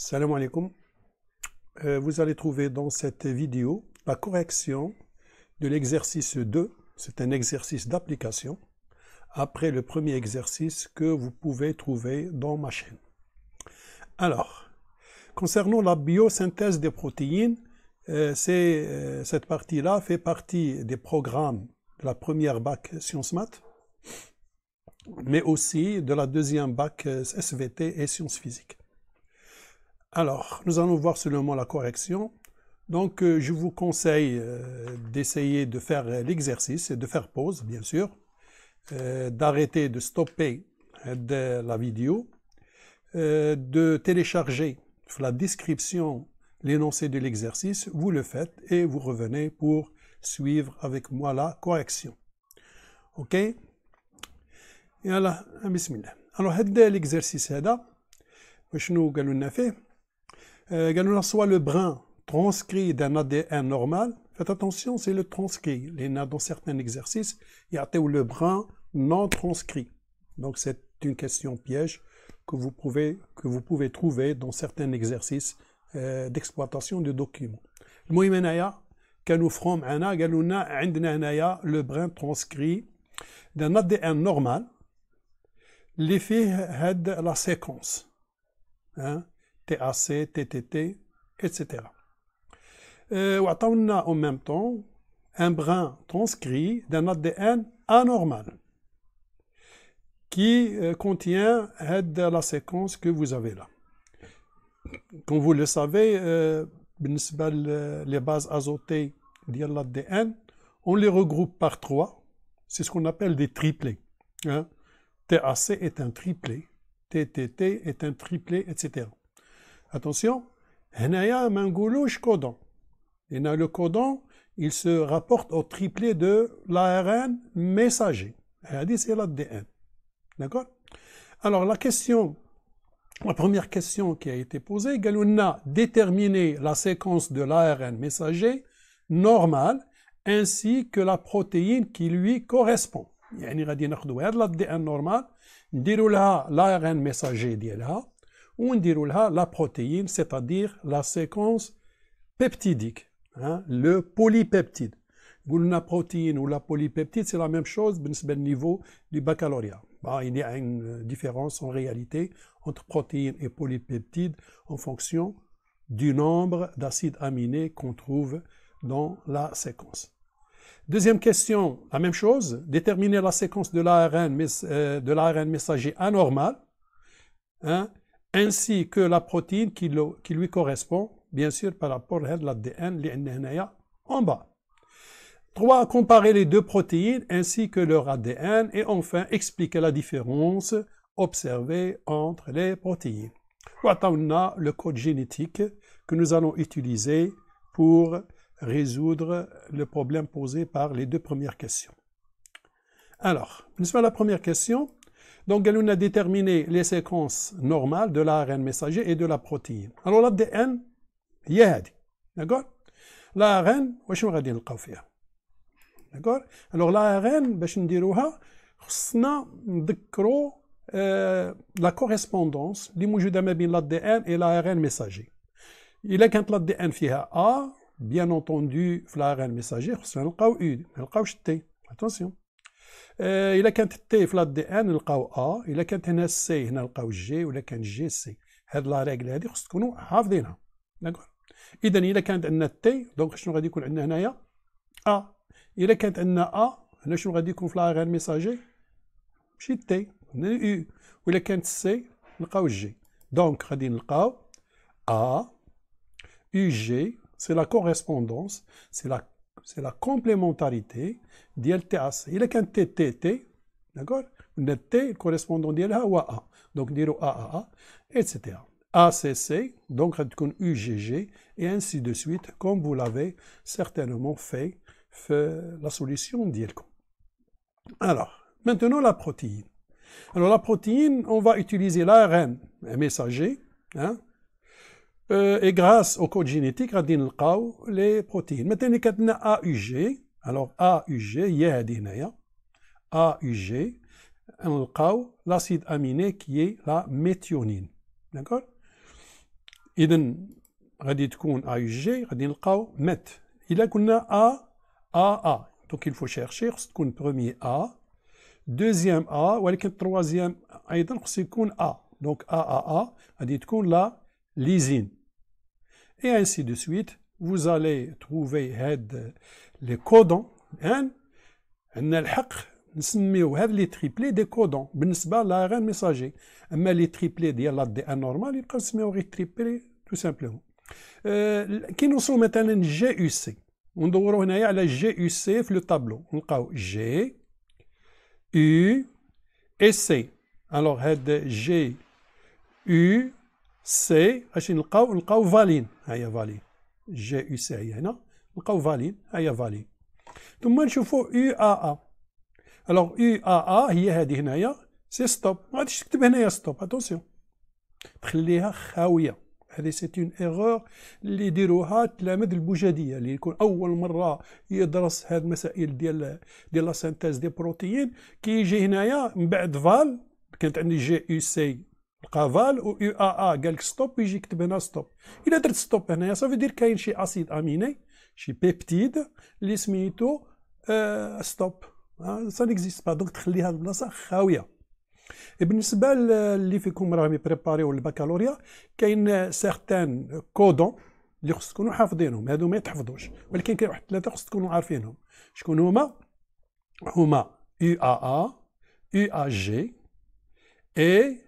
Salam alaikum. Euh, vous allez trouver dans cette vidéo la correction de l'exercice 2. C'est un exercice d'application après le premier exercice que vous pouvez trouver dans ma chaîne. Alors, concernant la biosynthèse des protéines, euh, euh cette partie-là fait partie des programmes de la première bac Sciences Maths, mais aussi de la deuxième bac euh, SVT et Sciences Physiques. Alors, nous allons voir seulement la correction. Donc, euh, je vous conseille euh, d'essayer de faire euh, l'exercice et de faire pause, bien sûr, d'arrêter de stopper la vidéo, de télécharger la description, l'énoncé de l'exercice, vous le faites et vous revenez pour suivre avec moi la correction. OK voilà, un bismin Alors, là. l'exercice ce que nous fait. Euh, soit le brin transcrit d'un ADN normal, faites attention, c'est le transcrit. Il y dans certains exercices, il y a le brin non transcrit. Donc c'est une question piège que vous pouvez, que vous pouvez trouver dans certains exercices euh, d'exploitation de documents. Le moyen كانوا nous ferons normal لنا عندنا هنايا la séquence brin transcrit d'un normal. normal, la séquence. Hein TAC, TTT, etc. On a euh, en même temps un brin transcrit d'un ADN anormal qui euh, contient la séquence que vous avez là. Comme vous le savez, euh, les bases azotées de l'ADN, on les regroupe par trois. C'est ce qu'on appelle des triplés. Hein. TAC est un triplé, TTT est un triplé, etc. Attention, هنايا un نقولوش codon. le codon il se rapporte au triplé de l'ARN messager. dit c'est l'ADN. D'accord Alors la question la première question qui a été posée, Galouna a déterminé la séquence de l'ARN messager normale ainsi que la protéine qui lui correspond. يعني غادي ناخذوا l'ADN normal نديروا l'ARN messager on la protéine, c'est c'est-à-dire la séquence peptidique, séquence hein, polypeptide, le protéine ou la polypeptide c'est la même chose même ben, chose ben niveau niveau du baccalauréat. Bah, il y a une euh, différence en réalité entre protéine et polypeptide en fonction du nombre d'acides aminés qu'on trouve dans la séquence. Deuxième question, la même chose, déterminer la séquence de l'ARN euh, messager anormal hein, ainsi que la protéine qui, lui correspond, bien sûr, par rapport à l'ADN, en bas. Trois, Comparer les deux protéines ainsi que leur ADN et enfin expliquer la différence observée entre les protéines. On a le code génétique que nous allons utiliser pour résoudre le problème posé par les deux premières questions. Alors, nous sommes la première question. Donc, nous a déterminé les séquences normales de l'ARN messager et de la protéine. Alors, l'ADN, il D'accord L'ARN, je vais dire le coffre. D'accord Alors, l'ARN, je vais dire que la correspondance, l'ADN et l'ARN messager. Il a quand l'ADN fait A, bien entendu, l'ARN messager, c'est le coffre U, le T. Attention. آه، الا كانت تي في لا دي ان نلقاو ا الا كانت هنا سي هنا نلقاو جي ولا كان جي سي هاد لا ريغل هادي خص تكونوا حافظينها داكور اذا الا كانت عندنا تي دونك شنو غادي يكون عندنا هنايا ا الا كانت عندنا ا هنا شنو غادي يكون في لا ريغل ميساجي ماشي تي هنا يو ولا كانت سي نلقاو جي دونك غادي نلقاو ا يو جي سي لا كوريسبوندونس سي لا c'est la complémentarité DLTAC. Il a qu'un TTT, d'accord un T correspondant à ou A. Donc, dire AAA, etc. ACC, donc, UGG, et ainsi de suite, comme vous l'avez certainement fait, fait la solution d'ILCO. Alors, maintenant la protéine. Alors, la protéine, on va utiliser l'ARN, un messager, hein, euh, et grâce au code génétique, on trouver les protéines. Maintenant, il y a AUG. Alors AUG, il y a ici. dans AUG, on décode l'acide aminé qui est la méthionine, d'accord? Il a a un codon AUG, on décode méth. Il y a qu'un A, A, A. Donc il faut chercher. C'est le premier A, deuxième A, mais le troisième, il y a un aussi A. Donc A, A, A, on la lysine et ainsi de suite, vous allez trouver les codons. Nous hein? avons les triplés des codons. Nous avons l'ARN messager. Mais les triplés de l'ADN normal, ils sont les triplés tout simplement. Euh, qui nous sont maintenant GUC On doit revenir à la GUC dans le tableau. On va G, U et C. Alors, G, U, سي اش نلقاو نلقاو فالين ها هي فالين جي او سي هي هنا نلقاو فالين ها هي فالين ثم نشوفوا يو ا ا الوغ يو ا ا هي هذه هنايا سي ستوب ما غاديش تكتب هنايا ستوب اتونسيون تخليها خاويه هذه سي اون ايغور اللي يديروها تلامذ البوجاديه اللي يكون اول مره يدرس هذه المسائل ديال ديال لا سانتيز دي بروتيين كيجي هنايا من بعد فال كانت عندي جي او سي القافال و يو ا ا قال لك ستوب يجي يكتب هنا ستوب الا درت ستوب هنايا صافي دير كاين شي اسيد اميني شي بيبتيد اللي سميتو آه ستوب سا نيكزيست با دونك تخلي هاد البلاصه خاويه بالنسبه اللي فيكم راهم يبريباريو البكالوريا كاين سيغتان كودون اللي خص تكونوا حافظينهم هادو ما يتحفظوش ولكن كاين واحد ثلاثه خص تكونوا عارفينهم شكون هما هما يو ا ا يو ا جي اي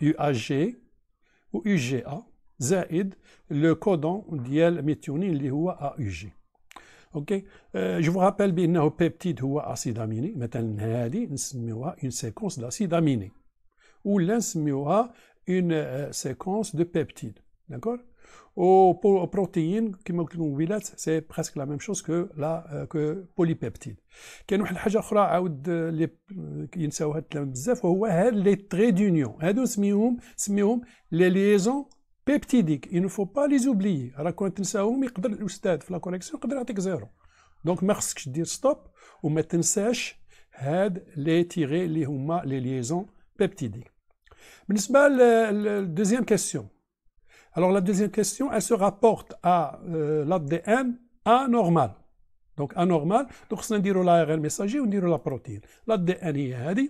UAG ou UGA, Zaid, le codon la méthionine, le AUG. OK euh, Je vous rappelle bien que le peptide est acide aminé. Maintenant, nous une séquence d'acide aminé. Ou nous une euh, séquence de peptides. D'accord Au بروتيين كما قلت لكم موبيلات سي بريسك لا ميم شوز كو لا كو بوليبيبتيد كاين واحد الحاجه اخرى عاود لي ينساوها التلاميذ بزاف وهو هاد لي تري دونيون هادو سميهم سميهم لي ليزون بيبتيديك ينو فو با لي زوبليي راه كون تنساهم يقدر الاستاذ في لا كونيكسيون يقدر يعطيك زيرو دونك ما خصكش دير ستوب وما تنساش هاد لي تيغي اللي هما لي ليزون بيبتيديك بالنسبه للدوزيام كاستيون Alors la deuxième question, elle se rapporte à euh, l'ADN anormal. Donc anormal, donc خصنا نديرو لا RNA messager ونديرو la protéine. l'ADN est هذه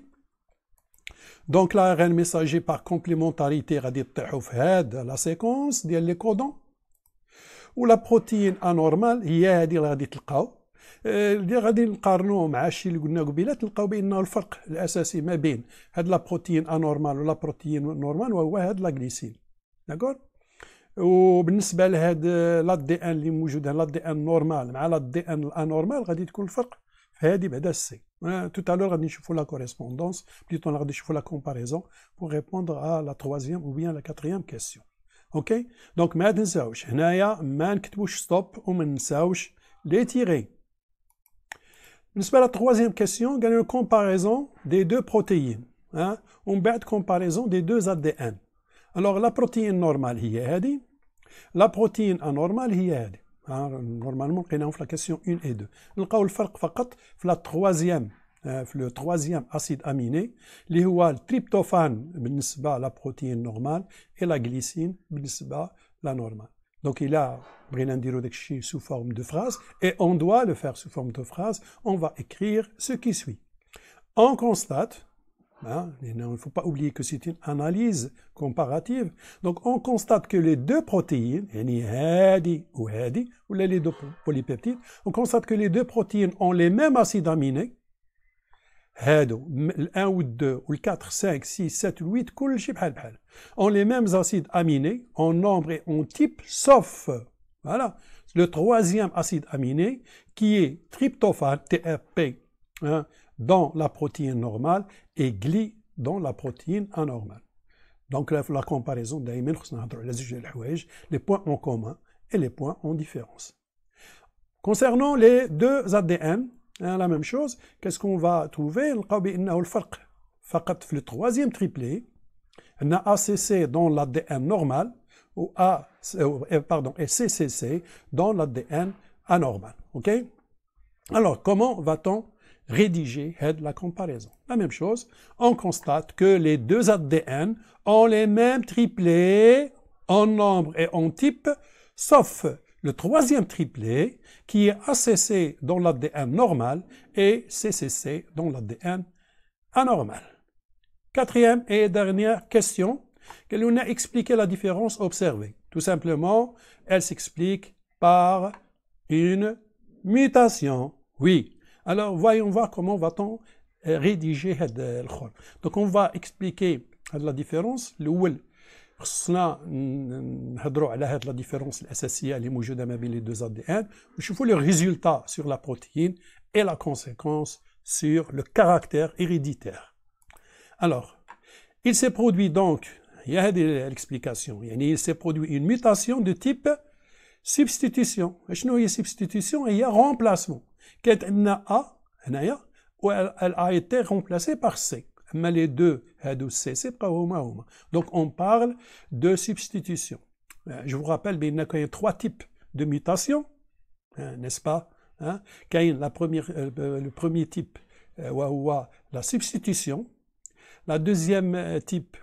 Donc l'ARN messager par complémentarité غادي تطيحو في هاد لا سيكونس ديال لي كودون ولا بروتين انورمال هي هذه اللي غادي تلقاو اللي غادي نقارنوه مع الشيء اللي قلنا قبيله تلقاو بان الفرق الاساسي ما بين هاد لا بروتين انورمال ولا بروتين نورمال وهو هاد لا غليسين داكور وبالنسبه لهاد آه، لا دي ان اللي موجوده لا دي ان نورمال مع لا دي ان الانورمال غادي تكون الفرق في بعدا السي توت آه، الور غادي نشوفوا لا كوريسبوندونس بليتو غادي نشوفوا لا كومباريزون بو ريبوندر ا لا تروازيام او بيان لا كاتريام كيسيون اوكي دونك ما تنساوش هنايا ما نكتبوش ستوب وما نساوش لي تيغي بالنسبه لا تروازيام كيسيون قالوا كومباريزون دي دو بروتيين ها ومن بعد كومباريزون دي دو ا دي ان Alors, la protéine normale, hier, dit. La protéine anormale, hier, dit. Hein, normalement, on fait la question 1 et 2. on fait le troisième acide aminé. le tryptophane, binsba, la protéine normale. Et la glycine, binsba, la normale. Donc, il a, Brennan dit, sous forme de phrase. Et on doit le faire sous forme de phrase. On va écrire ce qui suit. On constate. Hein? Il ne faut pas oublier que c'est une analyse comparative. Donc, on constate que les deux protéines, les deux polypeptides, on constate que les deux protéines ont les mêmes acides aminés. HADO, 1 ou 2, ou 4, 5, 6, 7, 8, cool, chibhalbhal, ont les mêmes acides aminés en nombre et en type, sauf, voilà, le troisième acide aminé qui est tryptophane, TRP. Hein? dans la protéine normale et gli dans la protéine anormale. Donc la, comparaison des les points en commun et les points en différence. Concernant les deux ADN, hein, la même chose, qu'est-ce qu'on va trouver le troisième triplé on a ACC dans l'ADN normal ou A eh, pardon et CCC dans l'ADN anormal. OK Alors comment va-t-on Rédiger aide la comparaison. La même chose, on constate que les deux ADN ont les mêmes triplés en nombre et en type, sauf le troisième triplé qui est ACC dans l'ADN normal et CCC dans l'ADN anormal. Quatrième et dernière question, que nous a expliqué la différence observée. Tout simplement, elle s'explique par une mutation. Oui, alors, voyons voir comment va-t-on euh, rédiger الخرم. Euh, donc, on va expliquer euh, la différence. cela خصنا la différence. هاد لا ديفيرونس الاساسيه اللي موجوده ما بين لي deux ADN. ان ونشوفوا لو ريزولتا سور la بروتيين sur le caractère héréditaire. Alors, il s'est produit donc, il y a explications. il s'est produit une mutation de type substitution. il y substitution et remplacement. Qu'est-ce qu'elle a elle a été remplacée par c. Mais les deux, c'est pas Ouma ou ma. Donc on parle de substitution. Euh, je vous rappelle, il y a trois types de mutations, hein, n'est-ce pas hein? La euh, le premier type, euh, la substitution. Le deuxième type,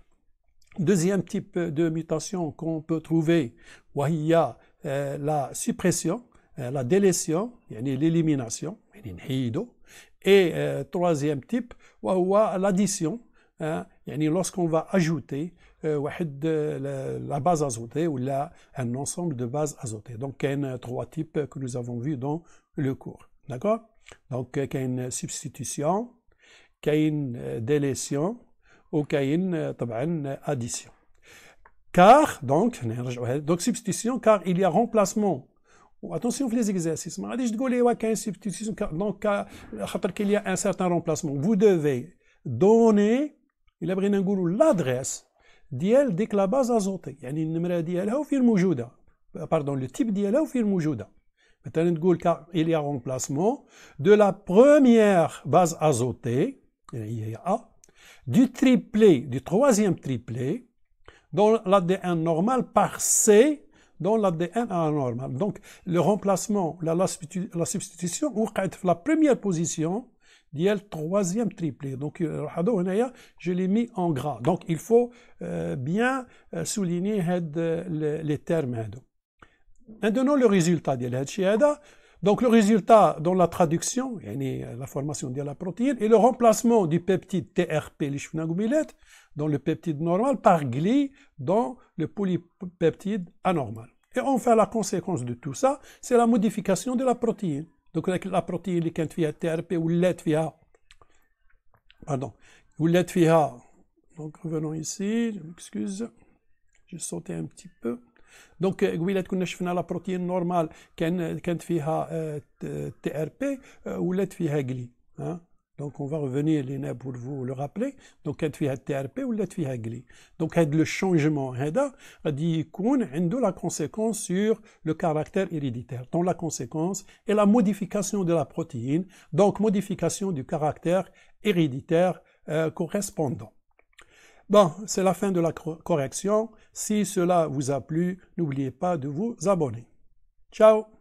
deuxième type de mutation qu'on peut trouver, c'est la suppression. Euh, la délétion يعني l'élimination يعني نحيدو et euh, troisième type l'addition hein, lorsqu'on va ajouter euh, la base azotée ou un ensemble de bases azotées donc y il a trois types que nous avons vus dans le cours d'accord donc une substitution y a une délétion a une addition car donc donc substitution car il y a remplacement Attention vous لي زيكزارسيس ما غاديش تقول ايوا كاين سبستيتيسيون دونك خاطر la base سارتان رومبلاسمون فو دوفي دوني الا بغينا نقولوا لادريس ديال il y a remplacement de la première base azotée A du triplé du troisième triplé dans l'ADN normal par C dans l'ADN anormal. Donc, le remplacement, la, la, substitution, ou la première position, le troisième triplé donc euh, je l'ai mis en gras donc il faut euh, bien euh, souligner les termes hein. maintenant le résultat de hein. donc le résultat dans la traduction la formation de la protéine et le remplacement du peptide TRP le dans le peptide normal par gli dans le polypeptide anormal. Et enfin, la conséquence de tout ça, c'est la modification de la protéine. Donc la protéine qui est TRP ou l'être pardon, ou e donc revenons ici, je m'excuse, j'ai sauté un petit peu. Donc, euh, e la protéine normale la protéine normale qui est فيها donc on va revenir Lina pour vous le rappeler. Donc être ou ou fait فيها réglé Donc a le changement a dit يكون a la conséquence sur le caractère héréditaire. Donc la conséquence est la modification de la protéine, donc modification du caractère héréditaire euh, correspondant. Bon, c'est la fin de la correction. Si cela vous a plu, n'oubliez pas de vous abonner. Ciao